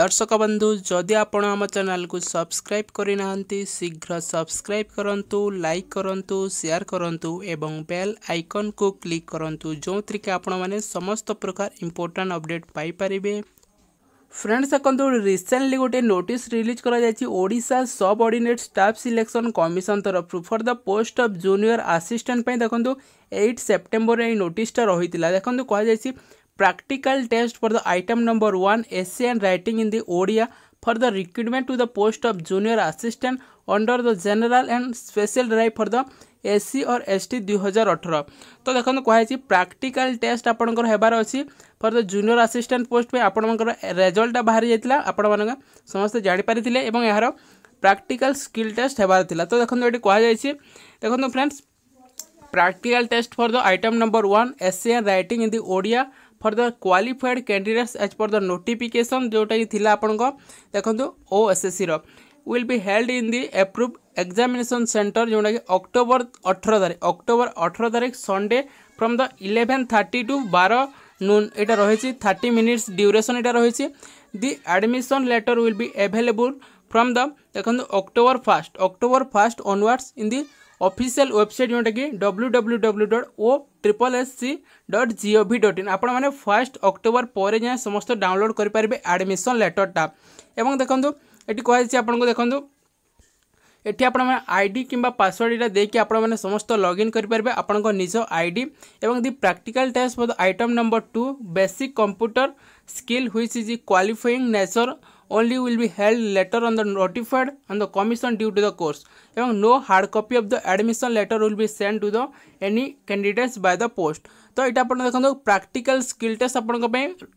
দর্শক বন্ধু যদি আপনার আমার চ্যানেলকে সবসক্রাইব করে না শীঘ্র সবসক্রাইব করতু লাইক করতু সেয়ার করতু এবং বেল আইকন কু ক্লিক করতু যে আপনার মানে সমস্ত প্রকার ইম্পর্টাট অপডেট পাইপারে ফ্রেন্ডস দেখুন রিসেন্টলি গোটে নোটিস রিলিজ করা যাই Odisha subordinate staff selection commission তরফ for the post of junior assistant দেখুন এইট সেপ্টেম্বর এই নোটিসটা রয়েছে দেখুন কুয়া যাই practical test for the item number 1 essay and writing in the Odia for the recruitment to the post of junior assistant under the general and special drive for the SC और S T दुई हजार अठर तो देखो कहुई प्राक्टिकाल test आपंकर होबार अच्छी for the junior assistant post में आपंकर रेजल्ट बाहरी जाता आपण समस्ते जापर यार प्राक्टिकाल स्किल टेस्ट होबार तो देखो ये कहुई देखो friends practical test for the item number one SC and write in the Odia for the qualified candidates as per the notification ଯେଉଁଟାକି ଥିଲା ଆପଣଙ୍କ ଦେଖନ୍ତୁ ଓ ଏସ୍ଏସ୍ସିର will be held in the approve examination center ଯେଉଁଟାକି ଅକ୍ଟୋବର ଅଠର ତାରିଖ ଅକ୍ଟୋବର ଅଠର ତାରିଖ Sunday from the eleven thirty to ବାର নুন এটা রয়েছে থার্টি মিনিটস ডিউরেসন এটা রয়েছে the admission letter will be available from the দেখুন October first October first onwards in the official website ଯେଉଁଟାକି W W W dot O triple S C dot G O V dot in ଆପଣମାନେ first October ପରେ ଯାଏଁ ସମସ୍ତେ download କରିପାରିବେ admission ଲେଟର୍ଟା ଏବଂ ଦେଖନ୍ତୁ ଏଠି କୁହାଯାଇଛି ଆପଣଙ୍କୁ ଦେଖନ୍ତୁ ଏଠି ଆପଣମାନେ ଆଇ ଡ଼ି କିମ୍ବା ପାସୱାର୍ଡ଼ ଏଇଟା ଦେଇକି ଆପଣମାନେ ସମସ୍ତ ଲଗ୍ଇନ୍ କରିପାରିବେ ଆପଣଙ୍କ ନିଜ ଆଇ ଡ଼ି ଏବଂ the practical test for item number two basic computer skill which is qualifying nature only will be held letter on the notified on the commission due to the course and no hard copy of the admission letter will be sent to the any candidates by the post तो ये आप practical skill skill test आप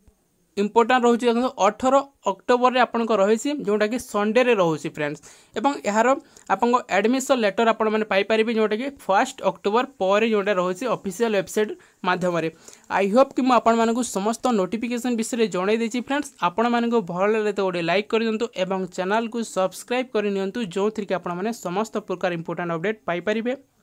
important রয়েছে দেখুন অঠর October আপনার রয়েছে যেটা কি সন্ডে রয়েছে ফ্রেন্ডস এবং এর আপনার আডমিশন লেটর আপনার পাইপারে যেটা কি ফার্স্ট অক্টোবর পরে যেটা রয়েছে অফিসিয়াল ওয়েবসাইট মাধ্যমে আই হোপ কি আপনার সমস্ত নোটিফিকেসন বিষয়ে জনাই দিয়েছি ফ্রেন্ডস আপনার ভাল লাগে তো গোটে লাইক করে দিও এবং চ্যানেল সবসক্রাইব করে নিও যে আপনার সমস্ত প্রকার ইম্পর্টাট অপডেট পাইপারে